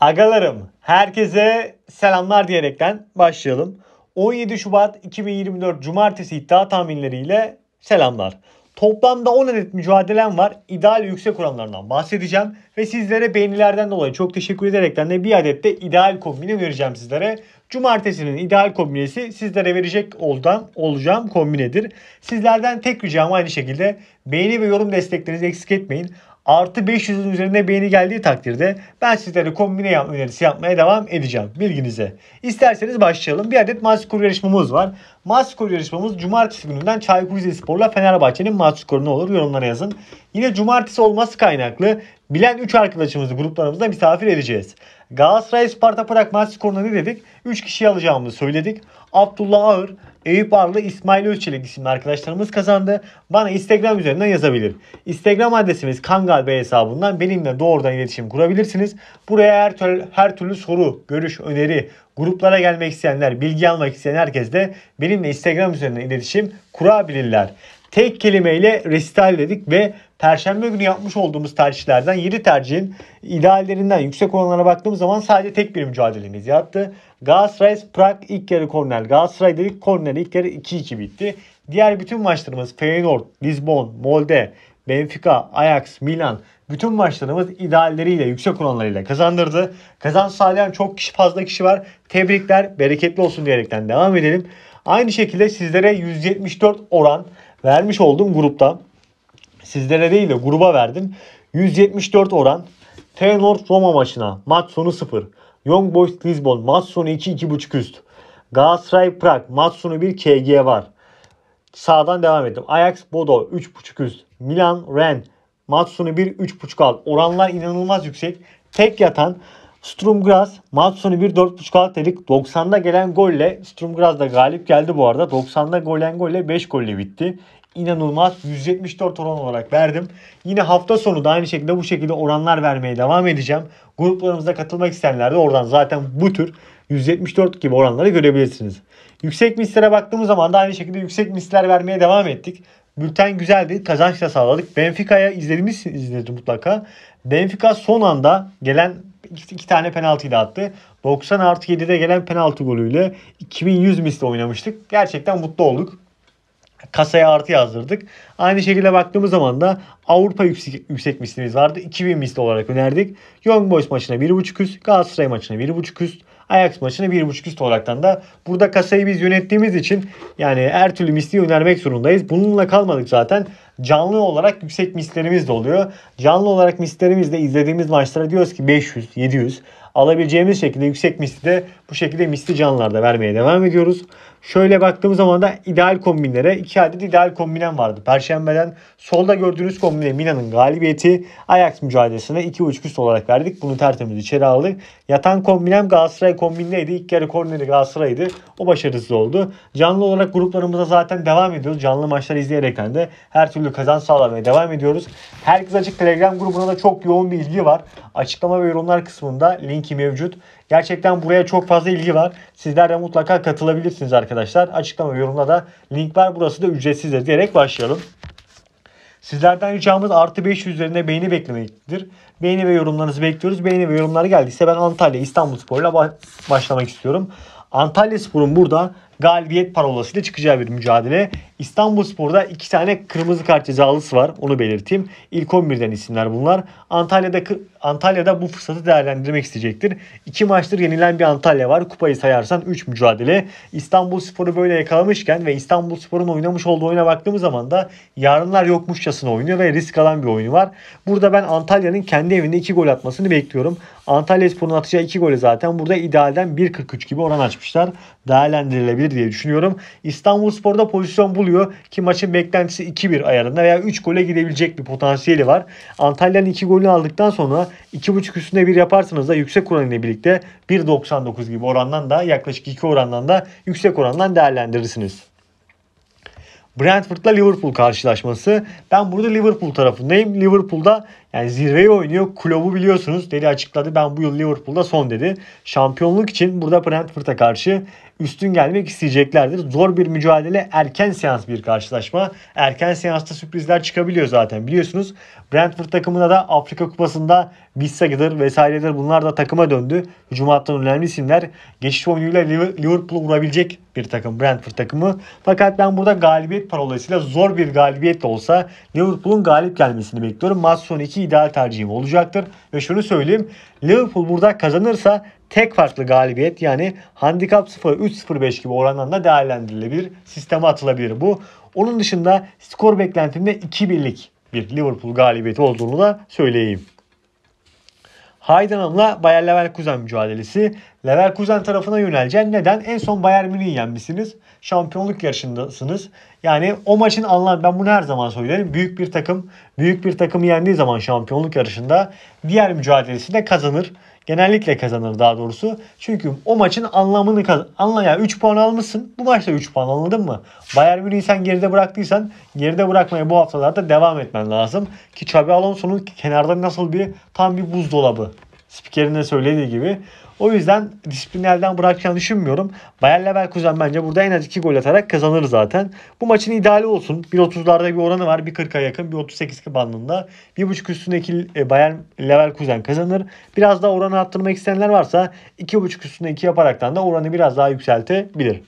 Agalarım, herkese selamlar diyerekten başlayalım. 17 Şubat 2024 Cumartesi iddia tahminleriyle selamlar. Toplamda 10 adet mücadelem var. İdeal yüksek oranlarından bahsedeceğim. Ve sizlere beğenilerden dolayı çok teşekkür ederekten de bir adet de ideal kombine vereceğim sizlere. Cumartesinin ideal kombinesi sizlere verecek oldan olacağım kombinedir. Sizlerden tek ricam aynı şekilde beğeni ve yorum desteklerinizi eksik etmeyin artı 500'ün üzerinde beğeni geldiği takdirde ben sizlere kombine yap önerisi yapmaya devam edeceğim bilginize. İsterseniz başlayalım. Bir adet maskor yarışmamız var. Maskor yarışmamız cumartesi gününden Çaykur Rizespor'la Fenerbahçe'nin maskor ne olur yorumlara yazın. Yine cumartesi olması kaynaklı bilen 3 arkadaşımızı gruplarımızda misafir edeceğiz. Galatasaray Sparta Prag maç skoruna ne dedik? 3 kişi alacağımızı söyledik. Abdullah Ağır, Eyüp Arlı, İsmail Ölçelik isimli arkadaşlarımız kazandı. Bana Instagram üzerinden yazabilir. Instagram adresimiz Kangal Bey hesabından benimle doğrudan iletişim kurabilirsiniz. Buraya her, türlü, her türlü soru, görüş, öneri, gruplara gelmek isteyenler, bilgi almak isteyen herkes de benimle Instagram üzerinden iletişim kurabilirler tek kelimeyle resital dedik ve Perşembe günü yapmış olduğumuz tercihlerden 7 tercihin ideallerinden yüksek oranlara baktığımız zaman sadece tek bir mücadelemiz yattı. Galatasaray Prag ilk yarı korner. Galatasaray dedik korner ilk yarı 2-2 bitti. Diğer bütün maçlarımız Feyenoord, Lisbon, Molde, Benfica, Ajax, Milan bütün maçlarımız idealleriyle, yüksek oranlarıyla kazandırdı. Kazan sağlayan çok kişi fazla kişi var. Tebrikler, bereketli olsun diyerekten devam edelim. Aynı şekilde sizlere 174 oran vermiş oldum grupta sizlere değil de gruba verdim. 174 oran Tenor Roma maçına maç sonu 0. Young Boys Lisbon maç sonu 2 2.5 üst. Galatasaray Prag maç sonu 1 KG var. Sağdan devam ettim. Ajax Bodo 3.5 üst. Milan Ren maç sonu 1 3.5 alt. Oranlar inanılmaz yüksek. Tek yatan Sturmgras maç sonu 1 4.5 alt dedik. 90'da gelen golle Sturmgras da galip geldi bu arada. 90'da golen golle 5 golle bitti inanılmaz 174 oran olarak verdim. Yine hafta sonu da aynı şekilde bu şekilde oranlar vermeye devam edeceğim. Gruplarımıza katılmak isteyenler de oradan zaten bu tür 174 gibi oranları görebilirsiniz. Yüksek mislere baktığımız zaman da aynı şekilde yüksek misler vermeye devam ettik. Bülten güzeldi. Kazanç da sağladık. Benfica'ya izlemişsiniz izledi mutlaka. Benfica son anda gelen iki tane penaltıyı da attı. 90 artı 7'de gelen penaltı golüyle 2100 misli oynamıştık. Gerçekten mutlu olduk kasaya artı yazdırdık. Aynı şekilde baktığımız zaman da Avrupa yüksek, yüksek mislimiz vardı. 2000 misli olarak önerdik. Young Boys maçına 1.5 üst, Galatasaray maçına 1.5 üst, Ajax maçına 1.5 üst olaraktan da burada kasayı biz yönettiğimiz için yani her türlü misli önermek zorundayız. Bununla kalmadık zaten. Canlı olarak yüksek mislerimiz de oluyor. Canlı olarak mislerimizle izlediğimiz maçlara diyoruz ki 500, 700 alabileceğimiz şekilde yüksek misli de bu şekilde misli canlılarda vermeye devam ediyoruz. Şöyle baktığımız zaman da ideal kombinlere iki adet ideal kombinem vardı. Perşembeden solda gördüğünüz kombine Mina'nın galibiyeti Ajax mücadelesine 2.5 üst olarak verdik. Bunu tertemiz içeri aldık. Yatan kombinem Galatasaray kombinindeydi. İlk yarı korneri Galatasaray'dı. O başarısız oldu. Canlı olarak gruplarımıza zaten devam ediyoruz. Canlı maçları izleyerekten de her türlü kazanç sağlamaya devam ediyoruz. Herkes Açık Telegram grubuna da çok yoğun bir ilgi var. Açıklama ve yorumlar kısmında link linki mevcut. Gerçekten buraya çok fazla ilgi var. Sizler de mutlaka katılabilirsiniz arkadaşlar. Açıklama yorumda da link var. Burası da ücretsiz diyerek başlayalım. Sizlerden ricamız artı 500 üzerinde beğeni beklemektir. Beğeni ve yorumlarınızı bekliyoruz. Beğeni ve yorumlar geldiyse ben Antalya İstanbul Spor'la başlamak istiyorum. Antalya Spor'un burada galibiyet parolasıyla çıkacağı bir mücadele. İstanbulspor'da iki tane kırmızı kart cezalısı var. Onu belirteyim. İlk 11'den isimler bunlar. Antalya'da Antalya'da bu fırsatı değerlendirmek isteyecektir. İki maçtır yenilen bir Antalya var. Kupayı sayarsan 3 mücadele. İstanbulspor'u böyle yakalamışken ve İstanbulspor'un oynamış olduğu oyuna baktığımız zaman da yarınlar yokmuşçasına oynuyor ve risk alan bir oyunu var. Burada ben Antalya'nın kendi evinde 2 gol atmasını bekliyorum. Antalya Spor'un atacağı 2 golü zaten burada idealden 1.43 gibi oran açmışlar. Değerlendirilebilir olabilir diye düşünüyorum. İstanbul Spor'da pozisyon buluyor ki maçın beklentisi 2-1 ayarında veya 3 gole gidebilecek bir potansiyeli var. Antalya'nın 2 golünü aldıktan sonra 2.5 üstüne 1 yaparsanız da yüksek oran ile birlikte 1.99 gibi orandan da yaklaşık 2 orandan da yüksek orandan değerlendirirsiniz. Brentford'la Liverpool karşılaşması. Ben burada Liverpool tarafındayım. Liverpool'da yani zirveyi oynuyor. Klopp'u biliyorsunuz dedi açıkladı. Ben bu yıl Liverpool'da son dedi. Şampiyonluk için burada Brentford'a karşı üstün gelmek isteyeceklerdir. Zor bir mücadele erken seans bir karşılaşma. Erken seansta sürprizler çıkabiliyor zaten biliyorsunuz. Brentford takımına da Afrika Kupası'nda Bissaka'dır vesairedir bunlar da takıma döndü. Hücum hattının önemli isimler. Geçiş oyunuyla Liverpool'u vurabilecek bir takım Brentford takımı. Fakat ben burada galibiyet parolasıyla zor bir galibiyet de olsa Liverpool'un galip gelmesini bekliyorum. Maç sonu 2 ideal tercihim olacaktır. Ve şunu söyleyeyim. Liverpool burada kazanırsa tek farklı galibiyet yani handikap 0-3-0-5 gibi oranlarla değerlendirilebilir. Sisteme atılabilir bu. Onun dışında skor beklentimde 2-1'lik bir Liverpool galibiyeti olduğunu da söyleyeyim. Haydanamla Bayer Leverkusen mücadelesi. Leverkusen tarafına yöneleceğim. Neden? En son Bayer Münih'i yenmişsiniz. Şampiyonluk yarışındasınız. Yani o maçın anlamı ben bunu her zaman söylerim. Büyük bir takım büyük bir takımı yendiği zaman şampiyonluk yarışında diğer mücadelesinde kazanır. Genellikle kazanır daha doğrusu. Çünkü o maçın anlamını kazan. Anla yani 3 puan almışsın. Bu maçta 3 puan anladın mı? Bayern Münih'i sen geride bıraktıysan geride bırakmaya bu haftalarda devam etmen lazım. Ki Xabi Alonso'nun kenarda nasıl bir tam bir buzdolabı spikerine söylediği gibi o yüzden disiplini elden bırakacağını düşünmüyorum. Bayer Leverkusen bence burada en az 2 gol atarak kazanır zaten. Bu maçın ideali olsun. 1.30'larda bir oranı var. 1.40'a yakın. 1.38 bandında. 1.5 üstündeki e, Bayer Leverkusen kazanır. Biraz daha oranı arttırmak isteyenler varsa 2.5 üstünde 2 yaparaktan da oranı biraz daha yükseltebilir.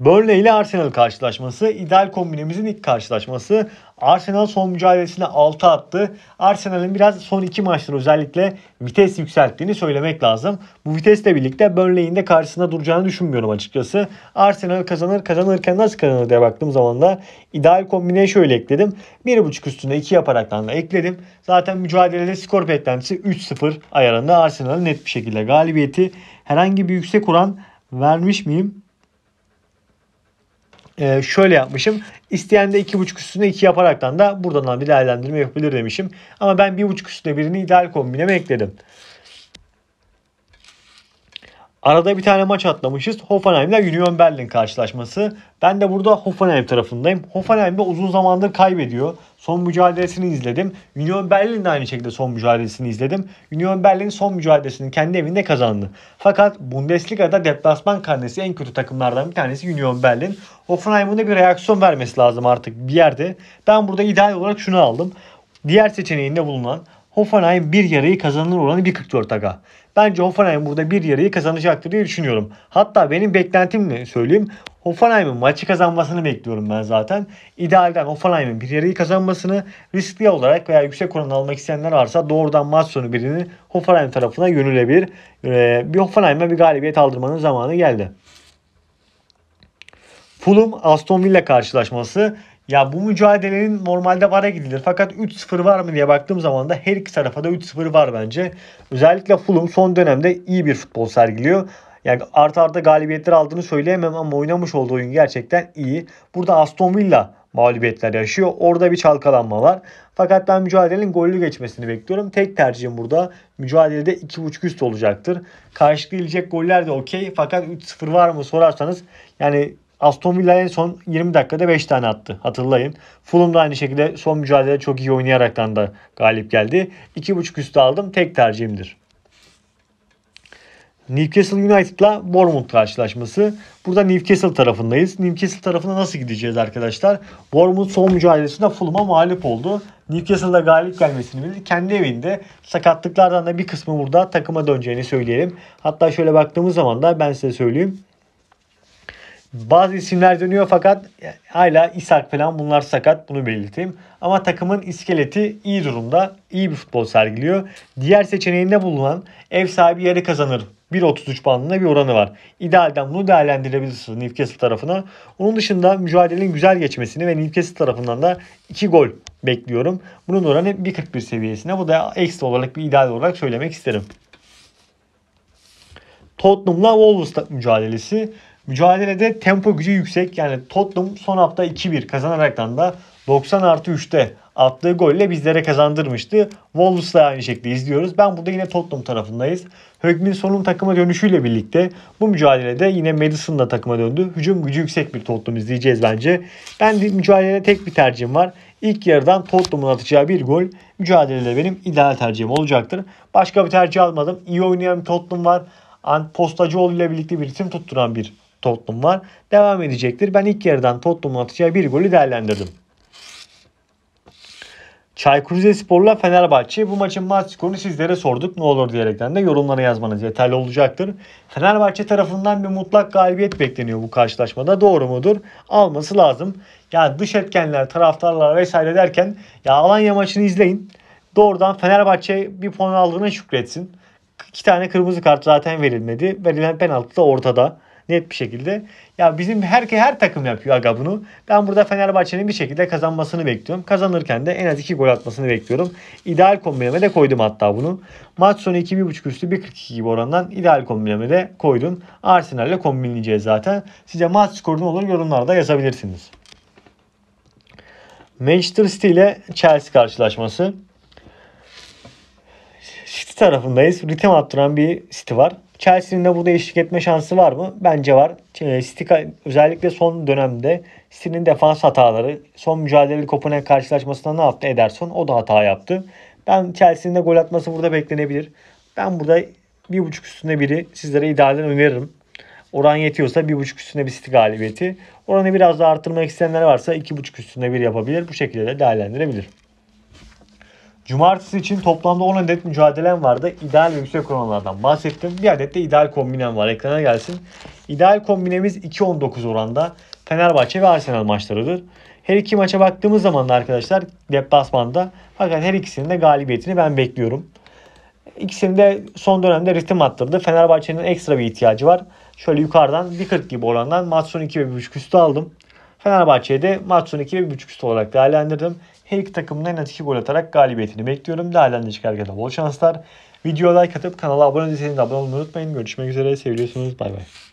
Burnley ile Arsenal karşılaşması ideal kombinemizin ilk karşılaşması. Arsenal son mücadelesine 6 attı. Arsenal'in biraz son 2 maçtır özellikle vites yükselttiğini söylemek lazım. Bu vitesle birlikte Burnley'in de karşısında duracağını düşünmüyorum açıkçası. Arsenal kazanır kazanırken nasıl kazanır diye baktığım zaman da ideal kombine şöyle ekledim. 1.5 üstüne 2 yaparaktan da ekledim. Zaten mücadelede skor beklentisi 3-0 ayarında Arsenal'ın net bir şekilde galibiyeti. Herhangi bir yüksek oran vermiş miyim? Ee, şöyle yapmışım. İsteyen de 2.5 üstüne 2 yaparaktan da buradan bir değerlendirme yapabilir demişim. Ama ben 1.5 üstüne birini ideal kombineme ekledim. Arada bir tane maç atlamışız. Hoffenheim ile Union Berlin karşılaşması. Ben de burada Hoffenheim tarafındayım. Hoffenheim de uzun zamandır kaybediyor. Son mücadelesini izledim. Union Berlin de aynı şekilde son mücadelesini izledim. Union Berlin son mücadelesini kendi evinde kazandı. Fakat Bundesliga'da deplasman karnesi en kötü takımlardan bir tanesi Union Berlin. Hoffenheim'ın da bir reaksiyon vermesi lazım artık bir yerde. Ben burada ideal olarak şunu aldım. Diğer seçeneğinde bulunan Hoffenheim bir yarayı kazanır oranı 1.44 aga. Bence Hoffenheim burada bir yarıyı kazanacaktır diye düşünüyorum. Hatta benim beklentimle söyleyeyim. Hoffenheim'in maçı kazanmasını bekliyorum ben zaten. İdealden Hoffenheim'in bir yarıyı kazanmasını riskli olarak veya yüksek oran almak isteyenler varsa doğrudan maç sonu birini Hoffenheim tarafına yönülebilir. Ee, bir Hoffenheim'e bir galibiyet aldırmanın zamanı geldi. Fulham Aston Villa karşılaşması ya bu mücadelenin normalde VAR'a gidilir. Fakat 3-0 var mı diye baktığım zaman da her iki tarafa da 3-0 var bence. Özellikle Fulham son dönemde iyi bir futbol sergiliyor. Yani art arda galibiyetler aldığını söyleyemem ama oynamış olduğu oyun gerçekten iyi. Burada Aston Villa mağlubiyetler yaşıyor. Orada bir çalkalanma var. Fakat ben mücadelenin gollü geçmesini bekliyorum. Tek tercihim burada mücadelede 2.5 üst olacaktır. Karşılayabilecek goller de okey. Fakat 3-0 var mı sorarsanız yani Aston Villa en son 20 dakikada 5 tane attı hatırlayın. Fulham da aynı şekilde son mücadelede çok iyi oynayaraktan da galip geldi. 2.5 üstü aldım tek tercihimdir. Newcastle United'la Bournemouth karşılaşması. Burada Newcastle tarafındayız. Newcastle tarafına nasıl gideceğiz arkadaşlar? Bournemouth son mücadelesinde Fulham'a mağlup oldu. Newcastle'da galip gelmesini bildi. Kendi evinde sakatlıklardan da bir kısmı burada takıma döneceğini söyleyelim. Hatta şöyle baktığımız zaman da ben size söyleyeyim. Bazı isimler dönüyor fakat hala İshak falan bunlar sakat bunu belirteyim. Ama takımın iskeleti iyi durumda. iyi bir futbol sergiliyor. Diğer seçeneğinde bulunan ev sahibi yarı kazanır 1.33 bandında bir oranı var. İdealden bunu değerlendirebilirsiniz Newcastle tarafına. Onun dışında mücadelenin güzel geçmesini ve Newcastle tarafından da 2 gol bekliyorum. Bunun oranı 1.41 seviyesine. Bu da ekstra olarak bir ideal olarak söylemek isterim. Tottenham'la Wolves mücadelesi. Mücadelede tempo gücü yüksek. Yani Tottenham son hafta 2-1 kazanaraktan da 90 artı 3'te attığı golle bizlere kazandırmıştı. Wolves'la aynı şekilde izliyoruz. Ben burada yine Tottenham tarafındayız. Högmin sonun takıma dönüşüyle birlikte bu mücadelede yine Madison'la takıma döndü. Hücum gücü yüksek bir Tottenham izleyeceğiz bence. Ben de mücadelede tek bir tercihim var. İlk yarıdan Tottenham'ın atacağı bir gol mücadelede benim ideal tercihim olacaktır. Başka bir tercih almadım. İyi oynayan bir Tottenham var. Postacıoğlu ile birlikte bir ritim tutturan bir Tottenham var. Devam edecektir. Ben ilk yarıdan Tottenham'ın atacağı bir golü değerlendirdim. Çaykur Rizespor'la Fenerbahçe bu maçın maç skorunu sizlere sorduk. Ne olur diyerekten de yorumlara yazmanız yeterli olacaktır. Fenerbahçe tarafından bir mutlak galibiyet bekleniyor bu karşılaşmada. Doğru mudur? Alması lazım. Yani dış etkenler, taraftarlar vesaire derken ya Alanya maçını izleyin. Doğrudan Fenerbahçe bir puan aldığına şükretsin. İki tane kırmızı kart zaten verilmedi. Verilen penaltı da ortada net bir şekilde. Ya bizim her her takım yapıyor aga bunu. Ben burada Fenerbahçe'nin bir şekilde kazanmasını bekliyorum. Kazanırken de en az 2 gol atmasını bekliyorum. İdeal kombineme de koydum hatta bunu. Maç sonu 2.5 üstü 1.42 gibi orandan ideal kombineme de koydum. Arsenal ile kombinleyeceğiz zaten. Size maç skoru ne olur yorumlarda yazabilirsiniz. Manchester City ile Chelsea karşılaşması. City tarafındayız. Ritim attıran bir City var. Chelsea'nin de burada eşlik etme şansı var mı? Bence var. Ee, City, özellikle son dönemde City'nin defans hataları. Son mücadeleli Kopenhag karşılaşmasında ne yaptı Ederson? O da hata yaptı. Ben Chelsea'nin de gol atması burada beklenebilir. Ben burada bir buçuk üstüne biri sizlere idealen öneririm. Oran yetiyorsa bir buçuk üstüne bir City galibiyeti. Oranı biraz daha arttırmak isteyenler varsa iki buçuk üstüne bir yapabilir. Bu şekilde de değerlendirebilir. Cumartesi için toplamda 10 adet mücadelem vardı. İdeal ve yüksek oranlardan bahsettim. Bir adet de ideal kombinem var. Ekrana gelsin. İdeal kombinemiz 2.19 oranda Fenerbahçe ve Arsenal maçlarıdır. Her iki maça baktığımız zaman da arkadaşlar deplasmanda fakat her ikisinin de galibiyetini ben bekliyorum. İkisinin de son dönemde ritim attırdı. Fenerbahçe'nin ekstra bir ihtiyacı var. Şöyle yukarıdan 1.40 gibi orandan Matson 2.5 üstü aldım. Fenerbahçe'ye de Matson 2.5 üstü olarak değerlendirdim. Her iki takımın da az 2 gol atarak galibiyetini bekliyorum. Değerlendi çıkarken bol şanslar. Videoya like atıp kanala abone değilseniz abone olmayı unutmayın. Görüşmek üzere. Seviyorsunuz. Bay bay.